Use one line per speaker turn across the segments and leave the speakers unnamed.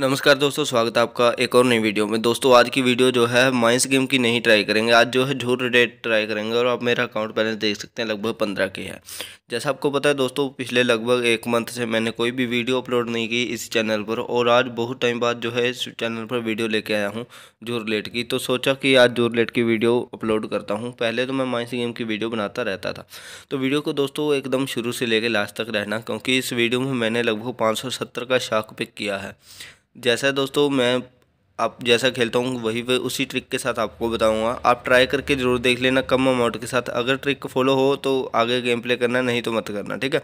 नमस्कार दोस्तों स्वागत है आपका एक और नई वीडियो में दोस्तों आज की वीडियो जो है माइंस गेम की नहीं ट्राई करेंगे आज जो है झूठ डेट ट्राई करेंगे और आप मेरा अकाउंट बैलेंस देख सकते हैं लगभग पंद्रह की है जैसा आपको पता है दोस्तों पिछले लगभग एक मंथ से मैंने कोई भी वीडियो अपलोड नहीं की इस चैनल पर और आज बहुत टाइम बाद जो है इस चैनल पर वीडियो लेके आया हूँ जो रिलेट की तो सोचा कि आज जो रिलेट की वीडियो अपलोड करता हूँ पहले तो मैं माइंस गेम की वीडियो बनाता रहता था तो वीडियो को दोस्तों एकदम शुरू से लेकर लास्ट तक रहना क्योंकि इस वीडियो में मैंने लगभग पाँच का शाक पिक किया है जैसा दोस्तों मैं आप जैसा खेलता हूँ वही वे उसी ट्रिक के साथ आपको बताऊँगा आप ट्राई करके ज़रूर देख लेना कम अमाउंट के साथ अगर ट्रिक फॉलो हो तो आगे गेम प्ले करना नहीं तो मत करना ठीक है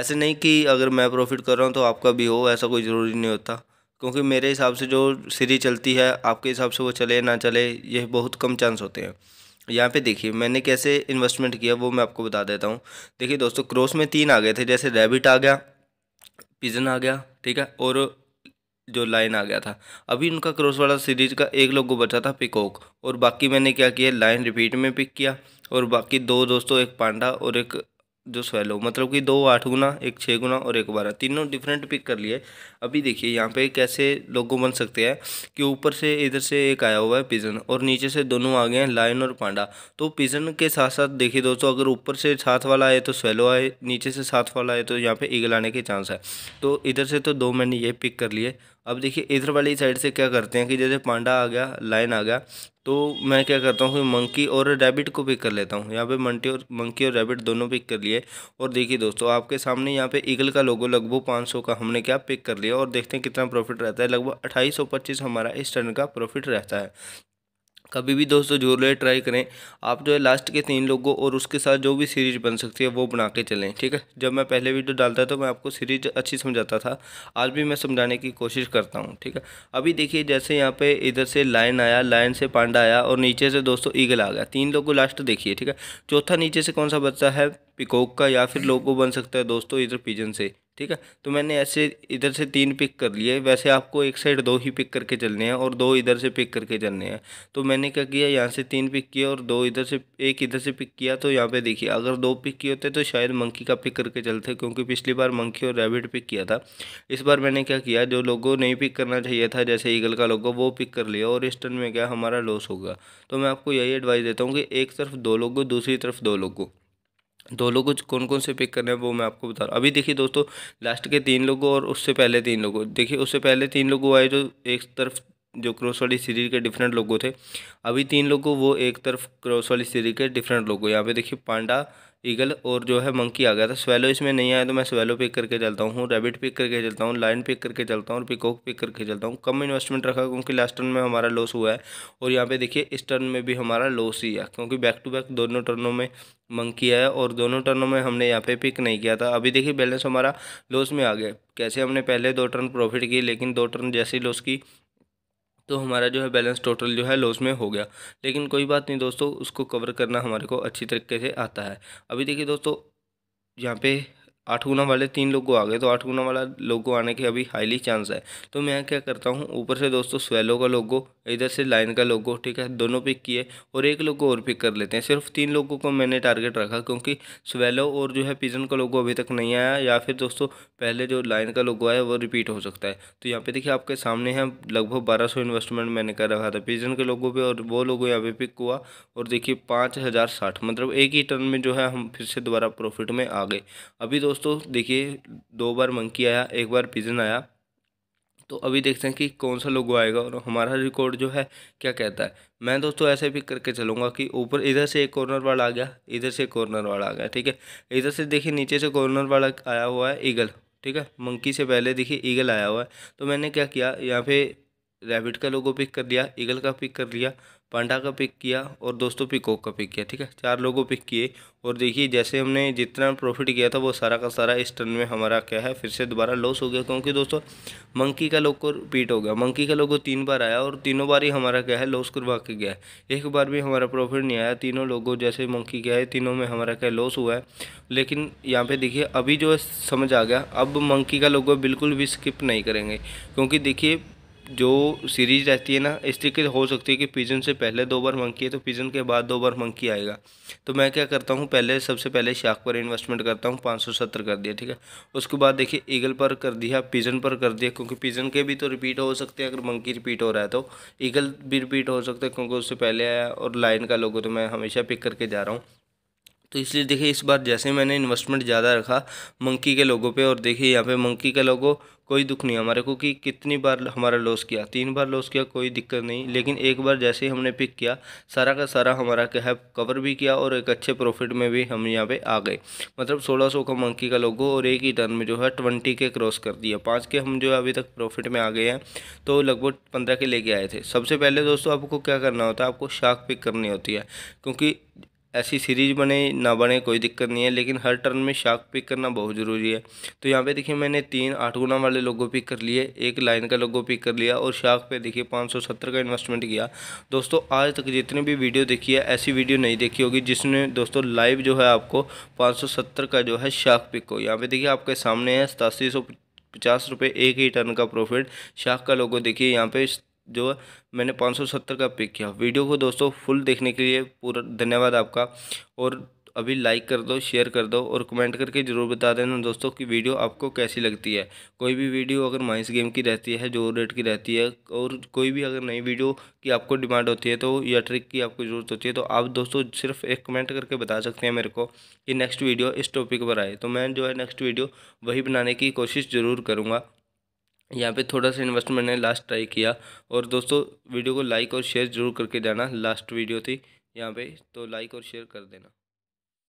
ऐसे नहीं कि अगर मैं प्रॉफिट कर रहा हूँ तो आपका भी हो ऐसा कोई ज़रूरी नहीं होता क्योंकि मेरे हिसाब से जो सीरीज चलती है आपके हिसाब से वो चले ना चले यह बहुत कम चांस होते हैं यहाँ पे देखिए मैंने कैसे इन्वेस्टमेंट किया वो मैं आपको बता देता हूँ देखिए दोस्तों क्रॉस में तीन आ गए थे जैसे रैबिट आ गया पिजन आ गया ठीक है और जो लाइन आ गया था अभी उनका क्रॉस वाला सीरीज का एक लोग को बचा था पिकॉक और बाकी मैंने क्या किया लाइन रिपीट में पिक किया और बाकी दो दोस्तों एक पांडा और एक जो स्वेलो मतलब कि दो आठ गुना एक छः गुना और एक बारह तीनों डिफरेंट पिक कर लिए अभी देखिए यहाँ पे कैसे लोगो बन सकते हैं कि ऊपर से इधर से एक आया हुआ है पिजन और नीचे से दोनों आ गए हैं लायन और पांडा तो पिजन के साथ साथ देखिए दोस्तों अगर ऊपर से साथ वाला आए तो स्वेलो आए नीचे से साथ वाला आए तो यहाँ पर ईगल आने के चांस है तो इधर से तो दो मैंने ये पिक कर लिए अब देखिए इधर वाली साइड से क्या करते हैं कि जैसे पांडा आ गया लाइन आ गया तो मैं क्या करता हूँ मंकी और रैबिट को पिक कर लेता हूँ यहाँ पे मंटी और मंकी और रैबिट दोनों पिक कर लिए और देखिए दोस्तों आपके सामने यहाँ पे ईगल का लोगो लगभग 500 का हमने क्या पिक कर लिया और देखते हैं कितना प्रॉफिट रहता है लगभग अट्ठाईस हमारा इस टर्न का प्रॉफिट रहता है कभी भी दोस्तों जोर ले ट्राई करें आप जो है लास्ट के तीन लोगों और उसके साथ जो भी सीरीज बन सकती है वो बना के चलें ठीक है जब मैं पहले वीडियो डालता था तो मैं आपको सीरीज अच्छी समझाता था आज भी मैं समझाने की कोशिश करता हूँ ठीक है अभी देखिए जैसे यहाँ पे इधर से लाइन आया लाइन से पांडा आया और नीचे से दोस्तों ईगल आ गया तीन लोगों लास्ट देखिए ठीक है चौथा नीचे से कौन सा बच्चा है पिकोक का या फिर लोगो बन सकता है दोस्तों इधर पिजन से ठीक है तो मैंने ऐसे इधर से तीन पिक कर लिए वैसे आपको एक साइड दो ही पिक करके चलने हैं और दो इधर से पिक करके चलने हैं तो मैंने क्या किया यहाँ से तीन पिक किया और दो इधर से एक इधर से पिक किया तो यहाँ पे देखिए अगर दो पिक किए होते तो शायद मंकी का पिक करके चलते क्योंकि पिछली बार मंकी और रेबिट पिक किया था इस बार मैंने क्या किया जो लोगों नहीं पिक करना चाहिए था जैसे ईगल का लोगो वो पिक कर लिया और इस टर्न में क्या हमारा लॉस होगा तो मैं आपको यही एडवाइस देता हूँ कि एक तरफ दो लोगों दूसरी तरफ दो लोगों दो लोगों को कौन कौन से पिक करने हैं वो मैं आपको बता रहा हूँ अभी देखिए दोस्तों लास्ट के तीन लोगों और उससे पहले तीन लोगों देखिए उससे पहले तीन लोगों आए जो एक तरफ जो क्रॉस वाली सीरीज के डिफरेंट लोगों थे अभी तीन लोगों वो एक तरफ क्रॉस वाली सीरीज के डिफरेंट लोगों यहाँ पे देखिए पांडा ईगल और जो है मंकी आ गया था स्वेलो इसमें नहीं आया तो मैं स्वेलो पिक करके चलता हूँ रैबिट पिक करके चलता हूँ लाइन पिक करके चलता हूँ और पिकॉक पिक करके चलता हूँ कम इन्वेस्टमेंट रखा क्योंकि लास्ट टर्न में हमारा लॉस हुआ है और यहाँ पे देखिए इस टर्न में भी हमारा लॉस ही है क्योंकि बैक टू बैक दोनों टर्नों में मंकी है और दोनों टर्नों में हमने यहाँ पे पिक नहीं किया था अभी देखिए बैलेंस हमारा लॉस में आ गया कैसे हमने पहले दो टर्न प्रॉफिट की लेकिन दो टर्न जैसी लॉस की तो हमारा जो है बैलेंस टोटल जो है लॉस में हो गया लेकिन कोई बात नहीं दोस्तों उसको कवर करना हमारे को अच्छी तरीके से आता है अभी देखिए दोस्तों यहाँ पे आठ गुना वाले तीन को आ गए तो आठ गुना वाला को आने के अभी हाईली चांस है तो मैं क्या करता हूँ ऊपर से दोस्तों स्वेलो का लोगो इधर से लाइन का लोगो ठीक है दोनों पिक किए और एक लोगो और पिक कर लेते हैं सिर्फ तीन लोगों को मैंने टारगेट रखा क्योंकि स्वेलो और जो है पिजन का लोगो अभी तक नहीं आया या फिर दोस्तों पहले जो लाइन का लोगो आया वो रिपीट हो सकता है तो यहाँ पर देखिए आपके सामने है लगभग बारह इन्वेस्टमेंट मैंने कर रखा था पिजन के लोगों पर और वो लोगों यहाँ पर पिक हुआ और देखिए पाँच मतलब एक ही टर्न में जो है हम फिर से दोबारा प्रॉफिट में आ गए अभी दोस्तों दोस्तों देखिए दो बार मंकी आया एक बार पिजन आया तो अभी देखते हैं कि कौन सा लोगो आएगा और हमारा रिकॉर्ड जो है क्या कहता है मैं दोस्तों ऐसे भी करके चलूँगा कि ऊपर इधर से एक कॉर्नर वाला आ गया इधर से कॉर्नर वाला आ गया ठीक है इधर से देखिए नीचे से कॉर्नर वाला आया हुआ है ईगल ठीक है मंकी से पहले देखिए ईगल आया हुआ है तो मैंने क्या किया यहाँ पे रैबिट का लोगो पिक कर लिया ईगल का पिक कर लिया पांडा का पिक किया और दोस्तों पिकॉक का पिक किया ठीक है चार लोगों पिक किए और देखिए जैसे हमने जितना प्रॉफिट किया था वो सारा का सारा इस टर्न में हमारा क्या है फिर से दोबारा लॉस हो गया क्योंकि दोस्तों मंकी का लोग को रिपीट हो गया मंकी का लोगों तीन बार आया और तीनों बार ही हमारा क्या है लॉस करवा के गया है एक बार भी हमारा प्रॉफिट नहीं आया तीनों लोगों जैसे मंकी गया है तीनों में हमारा क्या लॉस हुआ है लेकिन यहाँ पर देखिए अभी जो समझ आ गया अब मंकी का लोगों बिल्कुल भी स्किप नहीं करेंगे क्योंकि देखिए जो सीरीज रहती है ना इस तरीके से हो सकती है कि पिजन से पहले दो बार मंकी है तो पिजन के बाद दो बार मंकी आएगा तो मैं क्या करता हूँ पहले सबसे पहले शाख पर इन्वेस्टमेंट करता हूँ पाँच सौ सत्तर कर दिया ठीक है उसके बाद देखिए ईगल पर कर दिया पिजन पर कर दिया क्योंकि पिजन के भी तो रिपीट हो सकते हैं अगर मंकी रिपीट हो रहा है तो ईगल भी रिपीट हो सकता है क्योंकि उससे पहले आया और लाइन का लोगों तो मैं हमेशा पिक करके जा रहा हूँ तो इसलिए देखिए इस बार जैसे मैंने इन्वेस्टमेंट ज़्यादा रखा मंकी के लोगों पे और देखिए यहाँ पे मंकी का लोगों कोई दुख नहीं हमारे को कि कितनी बार हमारा लॉस किया तीन बार लॉस किया कोई दिक्कत नहीं लेकिन एक बार जैसे ही हमने पिक किया सारा का सारा हमारा क्या है कवर भी किया और एक अच्छे प्रॉफिट में भी हम यहाँ पे आ गए मतलब सोलह सौ का मंकी का लोगो और एक ही टर्न में जो है ट्वेंटी के क्रॉस कर दिया पाँच के हम जो है अभी तक प्रॉफिट में आ गए हैं तो लगभग पंद्रह के लेके आए थे सबसे पहले दोस्तों आपको क्या करना होता है आपको शाख पिक करनी होती है क्योंकि ऐसी सीरीज बने ना बने कोई दिक्कत नहीं है लेकिन हर टर्न में शार्क पिक करना बहुत ज़रूरी है तो यहाँ पे देखिए मैंने तीन आठ गुना वाले लोगों पिक कर लिए एक लाइन का लोगों पिक कर लिया और शार्क पे देखिए पाँच सौ सत्तर का इन्वेस्टमेंट किया दोस्तों आज तक जितने भी वीडियो देखी है ऐसी वीडियो नहीं देखी होगी जिसने दोस्तों लाइव जो है आपको पाँच सौ सत्तर का जो है शार्क पिक हो यहाँ पर देखिए आपके सामने है सतासी सौ पचास रुपये एक ही टर्न का प्रॉफिट शाख का लोगों देखिए यहाँ पे जो पाँच मैंने 570 का पिक किया वीडियो को दोस्तों फुल देखने के लिए पूरा धन्यवाद आपका और अभी लाइक कर दो शेयर कर दो और कमेंट करके ज़रूर बता देना दोस्तों कि वीडियो आपको कैसी लगती है कोई भी वीडियो अगर माइंस गेम की रहती है जो रेट की रहती है और कोई भी अगर नई वीडियो की आपको डिमांड होती है तो या ट्रिक की आपको ज़रूरत होती है तो आप दोस्तों सिर्फ एक कमेंट करके बता सकते हैं मेरे को कि नेक्स्ट वीडियो इस टॉपिक पर आए तो मैं जो है नेक्स्ट वीडियो वही बनाने की कोशिश ज़रूर करूँगा यहाँ पे थोड़ा सा इन्वेस्टमेंट मैंने लास्ट ट्राई किया और दोस्तों वीडियो को लाइक और शेयर जरूर करके जाना लास्ट वीडियो थी यहाँ पे तो लाइक और शेयर कर देना